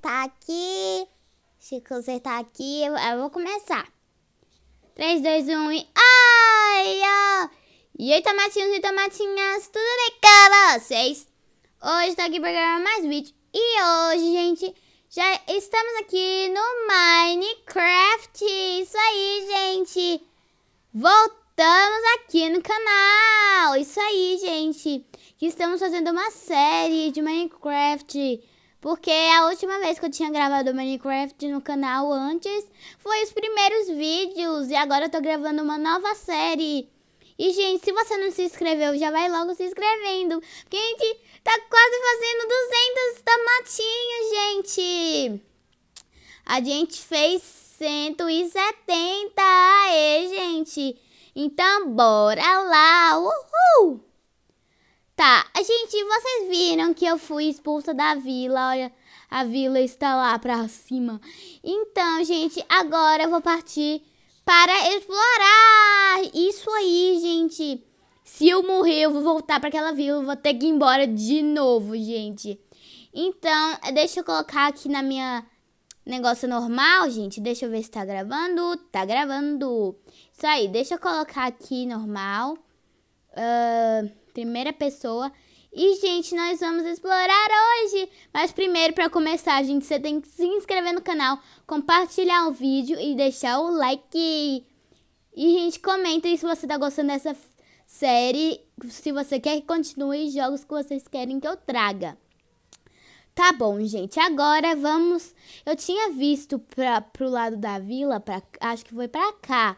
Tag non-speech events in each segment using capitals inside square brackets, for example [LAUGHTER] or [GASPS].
tá aqui. se você tá aqui. Eu, eu vou começar. 3, 2, 1 e... Ai, ai. E oi, tomatinhos e tomatinhas. Tudo bem com vocês? Hoje tô aqui pra gravar mais vídeo. E hoje, gente, já estamos aqui no Minecraft. Isso aí, gente. Voltamos aqui no canal. Isso aí, gente. Que estamos fazendo uma série de Minecraft. Porque a última vez que eu tinha gravado Minecraft no canal antes foi os primeiros vídeos e agora eu tô gravando uma nova série. E, gente, se você não se inscreveu, já vai logo se inscrevendo. Porque a gente tá quase fazendo 200 tomatinhos, gente. A gente fez 170. Aê, gente. Então, bora lá. Uhul! vocês viram que eu fui expulsa da vila, olha, a vila está lá pra cima. Então, gente, agora eu vou partir para explorar. Isso aí, gente. Se eu morrer, eu vou voltar para aquela vila, vou ter que ir embora de novo, gente. Então, deixa eu colocar aqui na minha negócio normal, gente. Deixa eu ver se tá gravando. Tá gravando. Isso aí, deixa eu colocar aqui normal. Uh, primeira pessoa. E, gente, nós vamos explorar hoje! Mas primeiro, para começar, gente, você tem que se inscrever no canal, compartilhar o vídeo e deixar o like. E, gente, comenta aí se você tá gostando dessa série, se você quer que continue jogos que vocês querem que eu traga. Tá bom, gente. Agora vamos... Eu tinha visto pra, pro lado da vila, pra, acho que foi pra cá.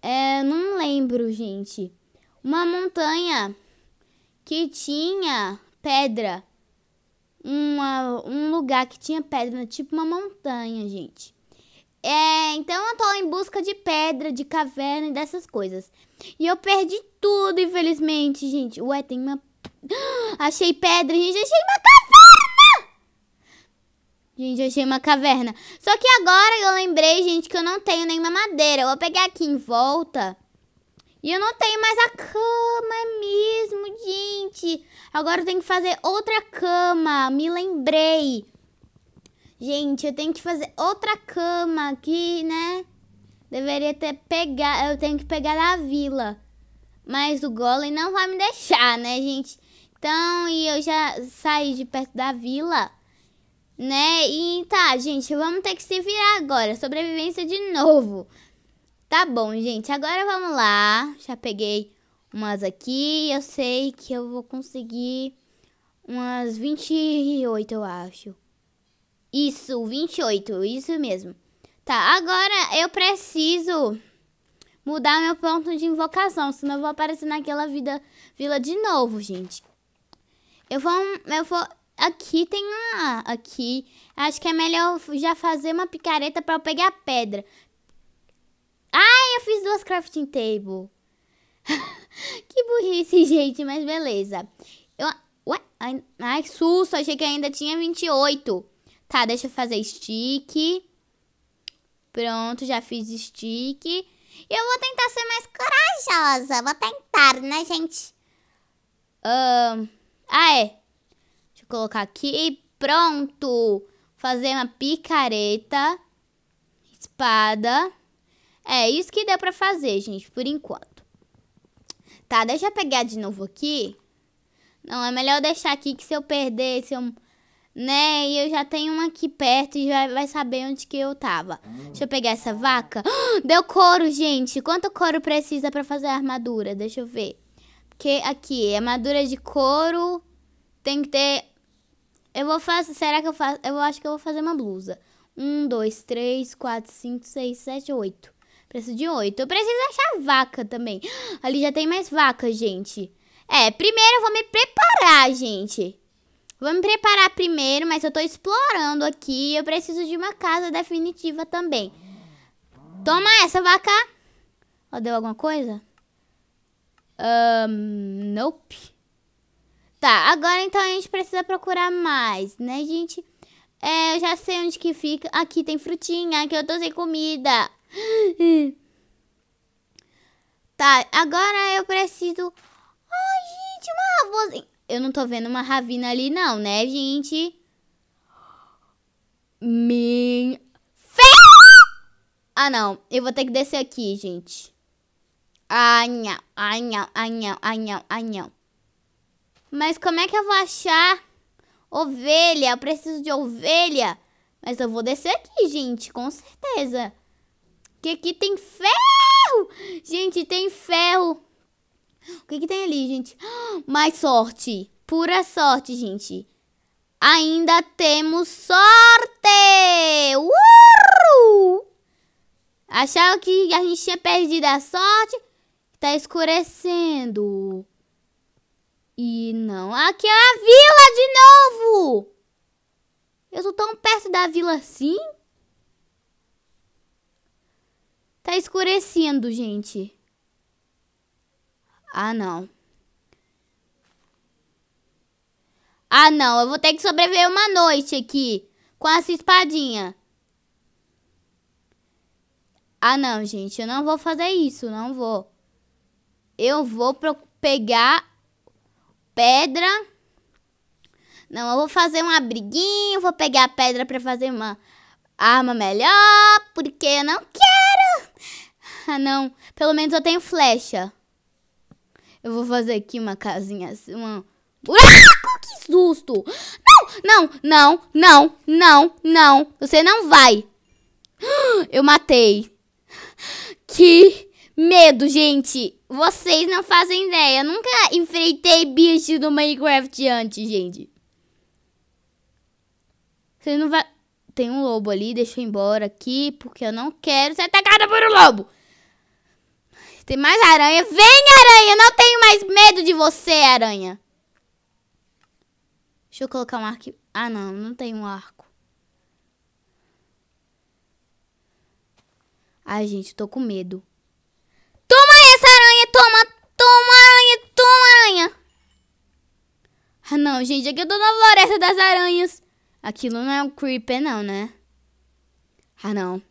É, não lembro, gente. Uma montanha que tinha pedra. Uma, um lugar que tinha pedra, tipo uma montanha, gente. É, então eu tô em busca de pedra, de caverna e dessas coisas. E eu perdi tudo, infelizmente, gente. Ué, tem uma. [GASPS] Achei pedra, gente. Achei uma caverna! Gente, achei uma caverna. Só que agora eu lembrei, gente, que eu não tenho nenhuma madeira. Eu vou pegar aqui em volta e eu não tenho mais a cama é mesmo, gente. Agora eu tenho que fazer outra cama. Me lembrei. Gente, eu tenho que fazer outra cama aqui, né? Deveria ter pegado. Eu tenho que pegar da vila. Mas o golem não vai me deixar, né, gente? Então, e eu já saí de perto da vila, né? E tá, gente, vamos ter que se virar agora. Sobrevivência de novo. Tá bom, gente. Agora vamos lá. Já peguei umas aqui. Eu sei que eu vou conseguir umas 28, eu acho. Isso, 28. Isso mesmo. Tá, agora eu preciso mudar meu ponto de invocação, senão eu vou aparecer naquela vida, vila de novo, gente. Eu vou, eu vou, aqui tem uma, aqui, acho que é melhor já fazer uma picareta para eu pegar pedra eu fiz duas crafting table. [LAUGHS] que burrice, [LAUGHS] gente, mas beleza. Eu... Ué? Ai, ai, susto, achei que ainda tinha 28. Tá, deixa eu fazer stick. Pronto, já fiz stick. Eu vou tentar ser mais corajosa. Vou tentar, né, gente? Um, ah, é. Deixa eu colocar aqui. Pronto. Fazer uma picareta. Espada. É isso que deu pra fazer, gente, por enquanto. Tá, deixa eu pegar de novo aqui. Não, é melhor deixar aqui que se eu perder, se eu... Né, e eu já tenho uma aqui perto e já vai saber onde que eu tava. Deixa eu pegar essa vaca. [GASPS] Deu couro, gente. Quanto couro precisa pra fazer a armadura? Deixa eu ver. Porque aqui, armadura de couro tem que ter... Eu vou fazer... Será que eu faço... Eu acho que eu vou fazer uma blusa. Um, dois, três, quatro, cinco, seis, sete, oito. Preço de 8. Eu preciso achar vaca também. Ali já tem mais vaca, gente. É, primeiro eu vou me preparar, gente. Vou me preparar primeiro, mas eu tô explorando aqui. Eu preciso de uma casa definitiva também. Toma essa, vaca. Ó, deu alguma coisa? Um, nope. Tá, agora então a gente precisa procurar mais, né, gente? É, eu já sei onde que fica. Aqui tem frutinha, que eu tô sem comida. Tá, agora eu preciso... Ai, gente, uma raposa... Eu não tô vendo uma ravina ali não, né, gente? Min... Fé! Ah, não. Eu vou ter que descer aqui, gente. Ai, não. Ai, não. Ai, Mas como é que eu vou achar ovelha? Eu preciso de ovelha. Mas eu vou descer aqui, gente. Com certeza. Que aqui tem ferro! Gente, tem ferro. O que, que tem ali, gente? [GASPS] Mais sorte. Pura sorte, gente. Ainda temos sorte! Uh! Achava que a gente tinha perdido a sorte. Tá escurecendo. E não. Aqui é a vila de novo! Eu tô tão perto da vila assim. Tá escurecendo, gente. Ah, não. Ah, não. Eu vou ter que sobreviver uma noite aqui. Com essa espadinha. Ah, não, gente. Eu não vou fazer isso. Não vou. Eu vou pegar pedra. Não, eu vou fazer um abriguinho. Vou pegar pedra pra fazer uma arma melhor. Porque eu não quero ah, não. Pelo menos eu tenho flecha. Eu vou fazer aqui uma casinha assim, uma... Buraco! Que susto! Não, não, não, não, não, não. Você não vai. [GASPS] Eu matei. Que medo, gente. Vocês não fazem ideia. Eu nunca enfrentei bicho do Minecraft antes, gente. Você não vai... Tem um lobo ali, deixa eu ir embora aqui, porque eu não quero ser atacada por um lobo. Tem mais aranha. Vem, aranha! Não tenho mais medo de você, aranha. Deixa eu colocar um arco. Ah, não. Não tem um arco. Ai, gente, tô com medo. Toma essa aranha! Toma! Toma, aranha! Toma, aranha! Ah, não, gente. Aqui eu tô na floresta das aranhas. Aquilo não é um creeper, não, né? Ah, não.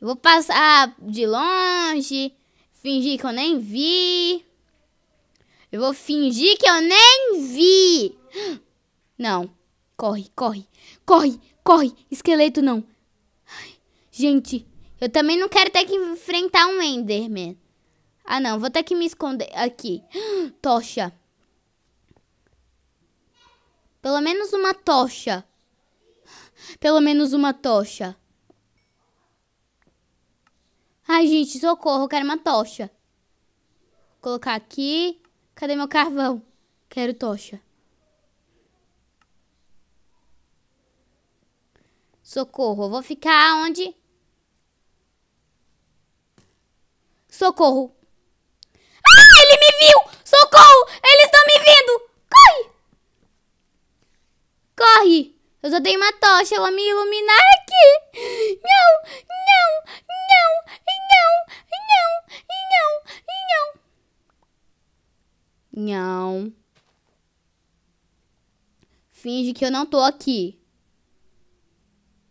vou passar de longe fingir que eu nem vi. Eu vou fingir que eu nem vi. Não. Corre, corre, corre, corre. Esqueleto não. gente, eu também não quero ter que enfrentar um Enderman. Ah, não. Vou ter que me esconder aqui. [GASPS] Tocha. Pelo menos uma tocha. Pelo menos uma tocha. Ai, gente, socorro, eu quero uma tocha. Vou colocar aqui. Cadê meu carvão? Quero tocha. Socorro, eu vou ficar onde? Socorro. Ah, ele me viu! Socorro! Eles estão me vindo! Corre! Corre! Eu só tenho uma tocha, ela me iluminar aqui! Não! Não! não Finge que eu não tô aqui.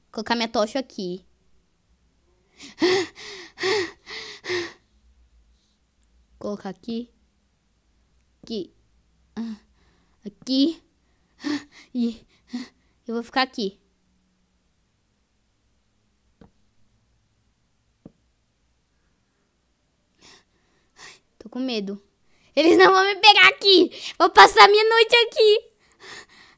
Vou colocar minha tocha aqui. Vou colocar aqui. Aqui. Aqui. E eu vou ficar aqui. Tô com medo. Eles não vão me pegar aqui. Vou passar minha noite aqui.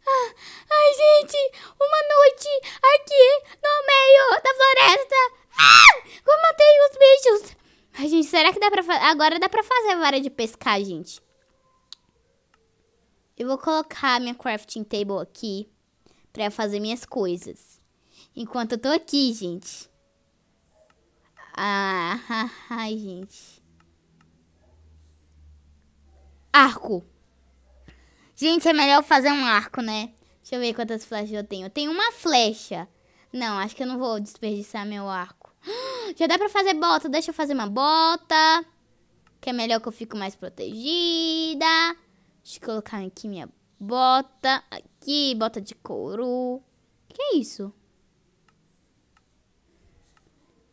Ah, ai, gente, uma noite aqui no meio da floresta. Ah, eu matei os bichos. Ai, gente, será que dá pra fazer? Agora dá pra fazer a vara de pescar, gente. Eu vou colocar minha crafting table aqui pra fazer minhas coisas. Enquanto eu tô aqui, gente. Ah, [LAUGHS] ai, gente. Arco. Gente, é melhor fazer um arco, né? Deixa eu ver quantas flechas eu tenho. Eu tenho uma flecha. Não, acho que eu não vou desperdiçar meu arco. [GASPS] Já dá pra fazer bota. Deixa eu fazer uma bota. Que é melhor que eu fico mais protegida. Deixa eu colocar aqui minha bota. Aqui, bota de couro. Que é isso?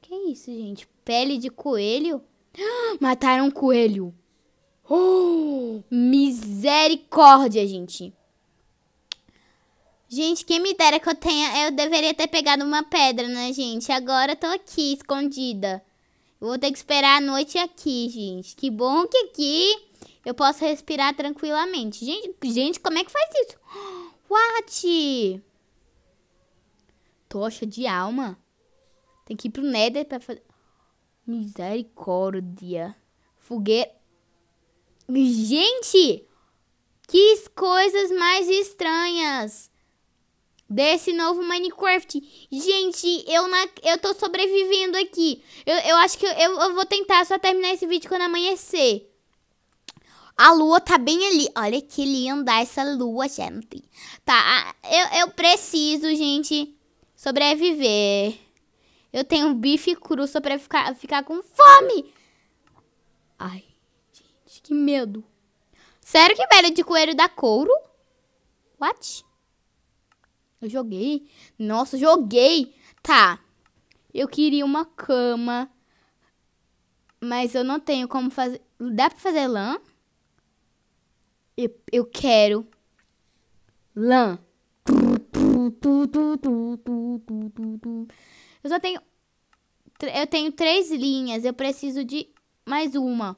Que é isso, gente? Pele de coelho? [GASPS] Mataram um coelho. Uh, misericórdia, gente. Gente, quem me dera que eu tenha... Eu deveria ter pegado uma pedra, né, gente? Agora eu tô aqui, escondida. vou ter que esperar a noite aqui, gente. Que bom que aqui eu posso respirar tranquilamente. Gente, gente como é que faz isso? [GASPS] What? Tocha de alma. Tem que ir pro Nether pra fazer... Misericórdia. Fogueira. Gente, que coisas mais estranhas desse novo Minecraft. Gente, eu, na, eu tô sobrevivendo aqui. Eu, eu acho que eu, eu vou tentar só terminar esse vídeo quando amanhecer. A lua tá bem ali. Olha que linda essa lua, gente. Tá, eu, eu preciso, gente, sobreviver. Eu tenho bife cru só pra ficar, ficar com fome. Ai. Que medo. Sério que bela de coelho dá couro? What? Eu joguei. Nossa, joguei. Tá. Eu queria uma cama. Mas eu não tenho como fazer. Dá pra fazer lã? Eu, eu quero. Lã. Eu só tenho. Eu tenho três linhas. Eu preciso de mais uma.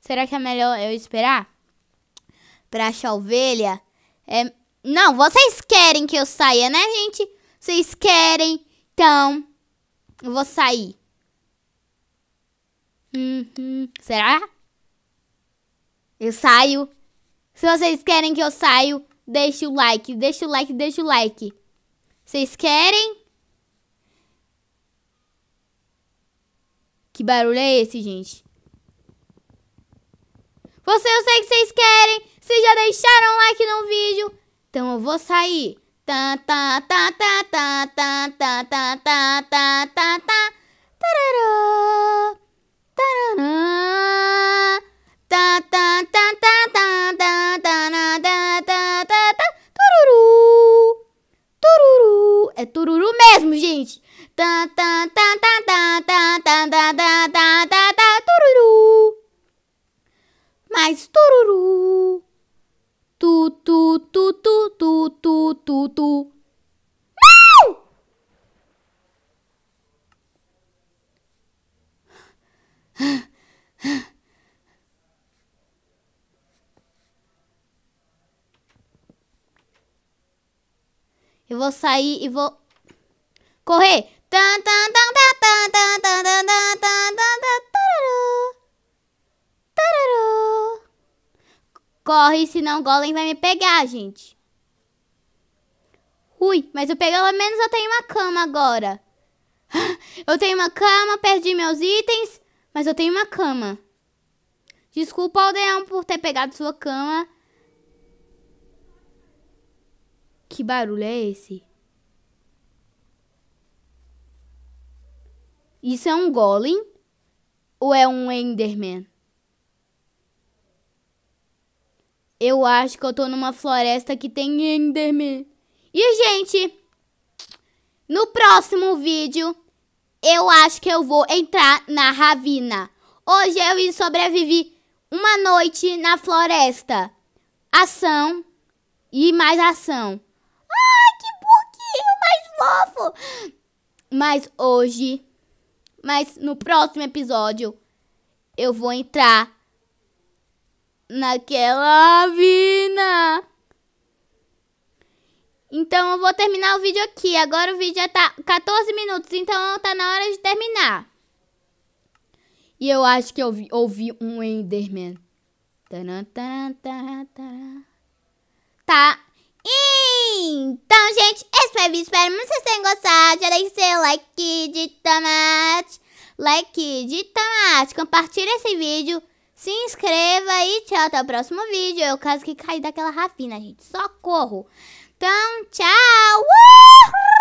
Será que é melhor eu esperar? Pra achar ovelha? É... Não, vocês querem que eu saia, né, gente? Vocês querem? Então, eu vou sair. Será? Eu saio. Se vocês querem que eu saio, deixa o like, deixa o like, deixa o like. Vocês querem? Que barulho é esse, gente? Você, eu sei que vocês querem. Vocês já deixaram like no vídeo. Então eu vou sair. Tá, tá, tá, tá, tá, tá, tá, tá, tá, tá, tá, tá. Tá, tá, tá, tá, tá, tá, tá. É tururu mesmo, gente. Tan, tan, tan, tan, tan, tan, tan, tan, tan, tan, tan, tan, tururu. Mais tururu. Tu, tu, tu, tu, tu, tu, tu, tu. Não! Ah! Eu vou sair e vou correr. Corre, senão o Golem vai me pegar, gente. Ui, mas eu pelo menos eu tenho uma cama agora. Eu tenho uma cama, perdi meus itens, mas eu tenho uma cama. Desculpa, aldeão, por ter pegado sua cama. Que barulho é esse? Isso é um golem ou é um enderman? Eu acho que eu tô numa floresta que tem enderman. E, gente, no próximo vídeo, eu acho que eu vou entrar na ravina. Hoje eu sobrevivi uma noite na floresta. Ação e mais ação. Mas hoje, mas no próximo episódio, eu vou entrar naquela mina. Então eu vou terminar o vídeo aqui. Agora o vídeo já tá 14 minutos, então tá na hora de terminar. E eu acho que eu ouvi, ouvi um Enderman. Tá. Então, gente, esse foi o vídeo. Espero muito que vocês tenham gostado. Já deixe seu like de tomate. Like de tomate. Compartilhe esse vídeo. Se inscreva e tchau. Até o próximo vídeo. Eu caso que caí daquela rafina, gente. Socorro. Então, tchau. Uhul!